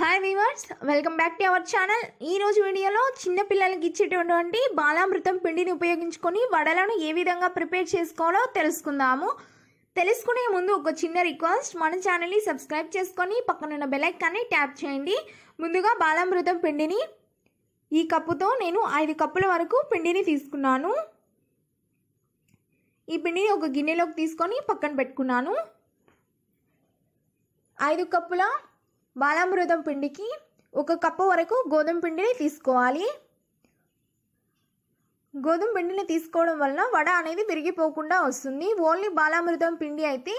hi viewers welcome back to our channel ఈ రోజు వీడియోలో చిన్నపిల్లలకి ఇచ్చేటటువంటి బాలామృతం పిండిని ఉపయోగించుకొని వడలను ఏ విధంగా ప్రిపేర్ చేసుకోవాలో తెలుసుకుందాము తెలుసుకునే ముందు ఒక చిన్న రిక్వెస్ట్ మన ఛానల్ని సబ్స్క్రైబ్ చేసుకొని పక్కనున్న బెలైకాన్ని ట్యాప్ చేయండి ముందుగా బాలామృతం పిండిని ఈ కప్పుతో నేను ఐదు కప్పుల వరకు పిండిని తీసుకున్నాను ఈ పిండిని ఒక గిన్నెలోకి తీసుకొని పక్కన పెట్టుకున్నాను ఐదు కప్పుల బాలామృతం పిండికి ఒక కప్పు వరకు గోధుమ పిండిని తీసుకోవాలి గోధుమ పిండిని తీసుకోవడం వలన వడ అనేది విరిగిపోకుండా వస్తుంది ఓన్లీ బాలామృతం పిండి అయితే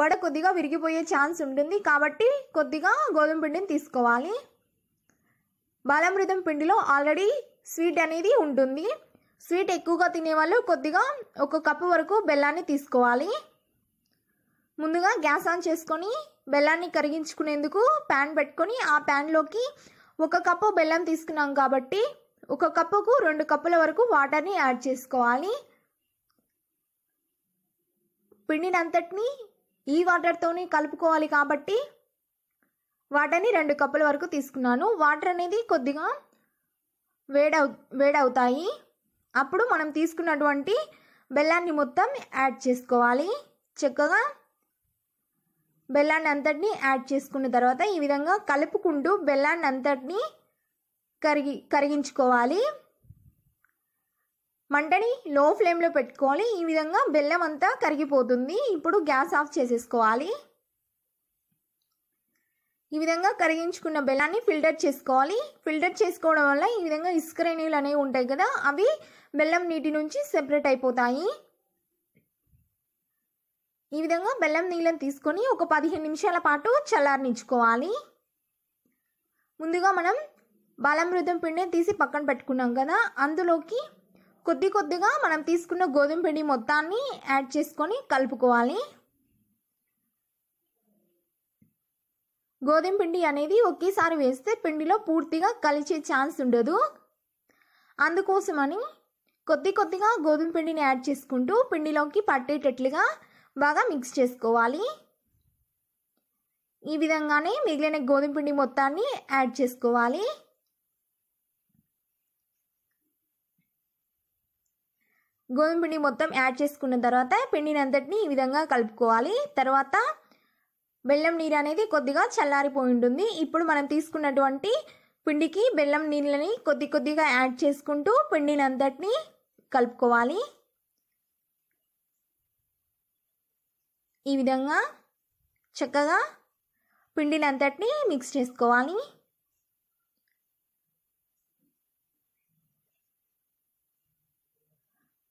వడ కొద్దిగా విరిగిపోయే ఛాన్స్ ఉంటుంది కాబట్టి కొద్దిగా గోధుమ పిండిని తీసుకోవాలి బాలామృతం పిండిలో ఆల్రెడీ స్వీట్ అనేది ఉంటుంది స్వీట్ ఎక్కువగా తినే వాళ్ళు కొద్దిగా ఒక కప్పు వరకు బెల్లాన్ని తీసుకోవాలి ముందుగా గ్యాస్ ఆన్ చేసుకొని బెల్లాన్ని కరిగించుకునేందుకు ప్యాన్ పెట్టుకొని ఆ ప్యాన్లోకి ఒక కప్పు బెల్లం తీసుకున్నాం కాబట్టి ఒక కప్పుకు రెండు కప్పుల వరకు వాటర్ని యాడ్ చేసుకోవాలి పిండినంతటిని ఈ వాటర్తోనే కలుపుకోవాలి కాబట్టి వాటర్ని రెండు కప్పుల వరకు తీసుకున్నాను వాటర్ అనేది కొద్దిగా వేడవు వేడవుతాయి అప్పుడు మనం తీసుకున్నటువంటి బెల్లాన్ని మొత్తం యాడ్ చేసుకోవాలి చక్కగా బెల్లాన్ని అంతటిని యాడ్ చేసుకున్న తర్వాత ఈ విధంగా కలుపుకుంటూ బెల్లాన్ని అంతటిని కరిగి కరిగించుకోవాలి మంటని లో ఫ్లేమ్లో పెట్టుకోవాలి ఈ విధంగా బెల్లం అంతా కరిగిపోతుంది ఇప్పుడు గ్యాస్ ఆఫ్ చేసేసుకోవాలి ఈ విధంగా కరిగించుకున్న బెల్లాన్ని ఫిల్టర్ చేసుకోవాలి ఫిల్టర్ చేసుకోవడం వల్ల ఈ విధంగా ఇసుకరేణులు అనేవి ఉంటాయి కదా అవి బెల్లం నీటి నుంచి సెపరేట్ అయిపోతాయి ఈ విధంగా బెల్లం నీళ్ళని తీసుకొని ఒక పదిహేను నిమిషాల పాటు చల్లారనించుకోవాలి ముందుగా మనం బలమృతం పిండిని తీసి పక్కన పెట్టుకున్నాం కదా అందులోకి కొద్ది కొద్దిగా మనం తీసుకున్న గోధుమ పిండి మొత్తాన్ని యాడ్ చేసుకొని కలుపుకోవాలి గోధుమ పిండి అనేది ఒకేసారి వేస్తే పిండిలో పూర్తిగా కలిచే ఛాన్స్ ఉండదు అందుకోసమని కొద్ది కొద్దిగా గోధుమ పిండిని యాడ్ చేసుకుంటూ పిండిలోకి పట్టేటట్లుగా బాగా మిక్స్ చేసుకోవాలి ఈ విధంగానే మిగిలిన గోధుమ పిండి మొత్తాన్ని యాడ్ చేసుకోవాలి గోధుమ పిండి మొత్తం యాడ్ చేసుకున్న తర్వాత పిండిని అంతటిని ఈ విధంగా కలుపుకోవాలి తర్వాత బెల్లం నీరు అనేది కొద్దిగా చల్లారిపోయి ఉంటుంది ఇప్పుడు మనం తీసుకున్నటువంటి పిండికి బెల్లం నీళ్ళని కొద్ది కొద్దిగా యాడ్ చేసుకుంటూ పిండిని అంతటిని కలుపుకోవాలి ఈ విధంగా చక్కగా పిండినంతటిని మిక్స్ చేసుకోవాలి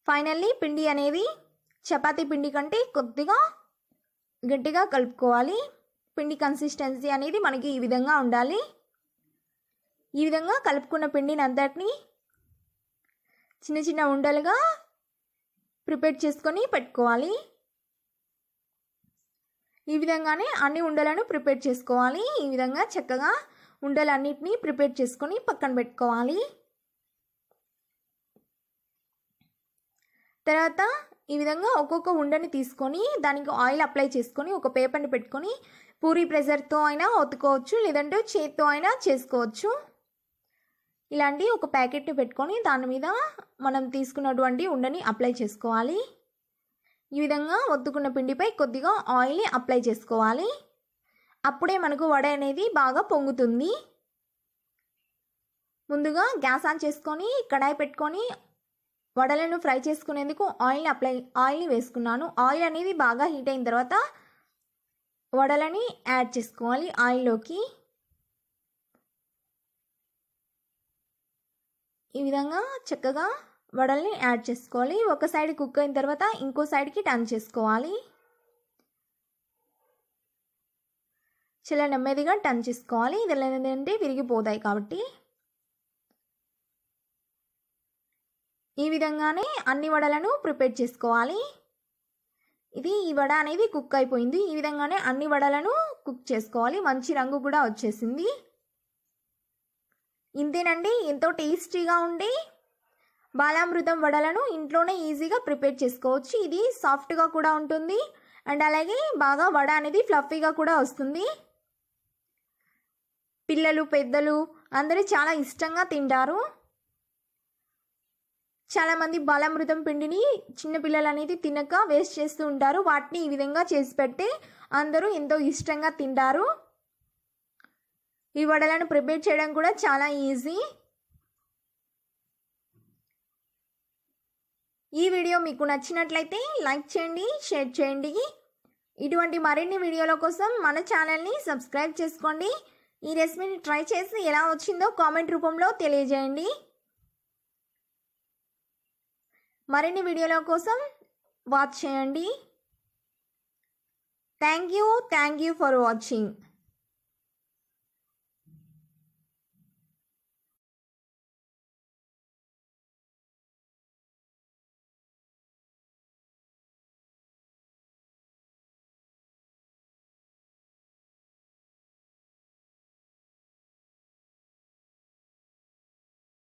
ఫైనల్లీ పిండి అనేది చపాతీ పిండి కంటే కొద్దిగా గట్టిగా కలుపుకోవాలి పిండి కన్సిస్టెన్సీ అనేది మనకి ఈ విధంగా ఉండాలి ఈ విధంగా కలుపుకున్న పిండిని అంతటిని చిన్న చిన్న ఉండలుగా ప్రిపేర్ చేసుకొని పెట్టుకోవాలి ఈ విధంగానే అన్ని ఉండలను ప్రిపేర్ చేసుకోవాలి ఈ విధంగా చక్కగా ఉండలన్నిటినీ ప్రిపేర్ చేసుకొని పక్కన పెట్టుకోవాలి తర్వాత ఈ విధంగా ఒక్కొక్క ఉండని తీసుకొని దానికి ఆయిల్ అప్లై చేసుకొని ఒక పేపర్ని పెట్టుకొని పూరి ప్రెజర్తో అయినా ఒత్తుకోవచ్చు లేదంటే చేత్తో అయినా చేసుకోవచ్చు ఇలాంటి ఒక ప్యాకెట్ని పెట్టుకొని దాని మీద మనం తీసుకున్నటువంటి ఉండని అప్లై చేసుకోవాలి ఈ విధంగా ఒత్తుకున్న పిండిపై కొద్దిగా ఆయిల్ని అప్లై చేసుకోవాలి అప్పుడే మనకు వడ అనేది బాగా పొంగుతుంది ముందుగా గ్యాస్ ఆన్ చేసుకొని కడాయి పెట్టుకొని వడలను ఫ్రై చేసుకునేందుకు ఆయిల్ని అప్లై ఆయిల్ని వేసుకున్నాను ఆయిల్ అనేది బాగా హీట్ అయిన తర్వాత వడలని యాడ్ చేసుకోవాలి ఆయిల్లోకి ఈ విధంగా చక్కగా వడల్ని యాడ్ చేసుకోవాలి ఒక సైడ్ కుక్ అయిన తర్వాత ఇంకో సైడ్కి టర్న్ చేసుకోవాలి చాలా నెమ్మదిగా టర్న్ చేసుకోవాలి ఇది విరిగిపోతాయి కాబట్టి ఈ విధంగానే అన్ని వడలను ప్రిపేర్ చేసుకోవాలి ఇది ఈ వడ అనేది కుక్ అయిపోయింది ఈ విధంగానే అన్ని వడలను కుక్ చేసుకోవాలి మంచి రంగు కూడా వచ్చేసింది ఇంతేనండి ఎంతో టేస్టీగా ఉండి బాలామృతం వడలను ఇంట్లోనే ఈజీగా ప్రిపేర్ చేసుకోవచ్చు ఇది సాఫ్ట్గా కూడా ఉంటుంది అండ్ అలాగే బాగా వడ అనేది ఫ్లఫీగా కూడా వస్తుంది పిల్లలు పెద్దలు అందరూ చాలా ఇష్టంగా తింటారు చాలామంది బాలామృతం పిండిని చిన్నపిల్లలు అనేది తినక వేస్ట్ చేస్తూ ఉంటారు వాటిని ఈ విధంగా చేసి పెట్టి అందరూ ఎంతో ఇష్టంగా తింటారు ఈ వడలను ప్రిపేర్ చేయడం కూడా చాలా ఈజీ ఈ వీడియో మీకు నచ్చినట్లయితే లైక్ చేయండి షేర్ చేయండి ఇటువంటి మరిన్ని వీడియోల కోసం మన ఛానల్ని సబ్స్క్రైబ్ చేసుకోండి ఈ రెసిపీని ట్రై చేసి ఎలా వచ్చిందో కామెంట్ రూపంలో తెలియజేయండి మరిన్ని వీడియోల కోసం వాచ్ చేయండి thank you thank you for watching